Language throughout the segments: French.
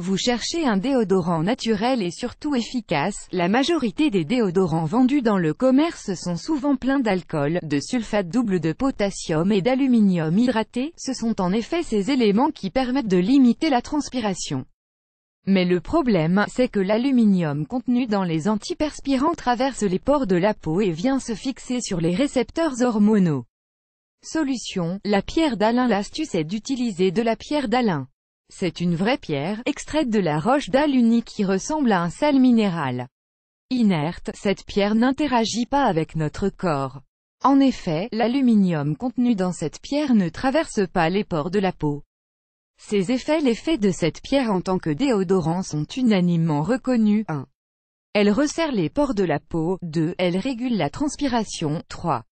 Vous cherchez un déodorant naturel et surtout efficace, la majorité des déodorants vendus dans le commerce sont souvent pleins d'alcool, de sulfate double de potassium et d'aluminium hydraté, ce sont en effet ces éléments qui permettent de limiter la transpiration. Mais le problème, c'est que l'aluminium contenu dans les antiperspirants traverse les pores de la peau et vient se fixer sur les récepteurs hormonaux. Solution, la pierre d'Alain L'astuce est d'utiliser de la pierre d'Alain. C'est une vraie pierre, extraite de la roche d'Aluni qui ressemble à un sel minéral. Inerte, cette pierre n'interagit pas avec notre corps. En effet, l'aluminium contenu dans cette pierre ne traverse pas les pores de la peau. Ces effets L'effet de cette pierre en tant que déodorant sont unanimement reconnus. 1. Elle resserre les pores de la peau. 2. Elle régule la transpiration. 3.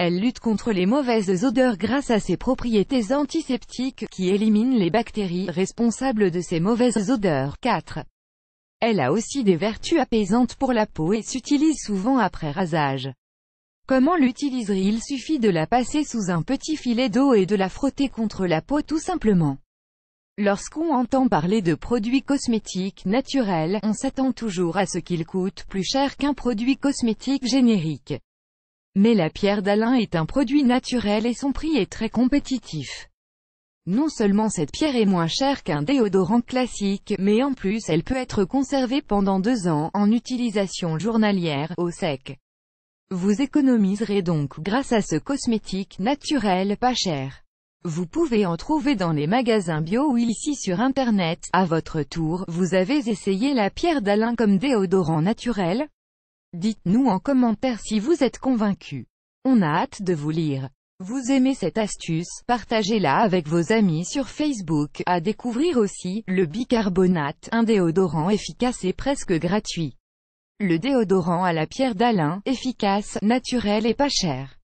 Elle lutte contre les mauvaises odeurs grâce à ses propriétés antiseptiques, qui éliminent les bactéries responsables de ces mauvaises odeurs. 4. Elle a aussi des vertus apaisantes pour la peau et s'utilise souvent après rasage. Comment l'utiliser Il suffit de la passer sous un petit filet d'eau et de la frotter contre la peau tout simplement. Lorsqu'on entend parler de produits cosmétiques naturels, on s'attend toujours à ce qu'ils coûtent plus cher qu'un produit cosmétique générique. Mais la pierre d'Alain est un produit naturel et son prix est très compétitif. Non seulement cette pierre est moins chère qu'un déodorant classique, mais en plus elle peut être conservée pendant deux ans, en utilisation journalière, au sec. Vous économiserez donc grâce à ce cosmétique naturel pas cher. Vous pouvez en trouver dans les magasins bio ou ici sur internet. À votre tour, vous avez essayé la pierre d'Alain comme déodorant naturel Dites-nous en commentaire si vous êtes convaincu. On a hâte de vous lire. Vous aimez cette astuce, partagez-la avec vos amis sur Facebook. À découvrir aussi, le bicarbonate, un déodorant efficace et presque gratuit. Le déodorant à la pierre d'Alain, efficace, naturel et pas cher.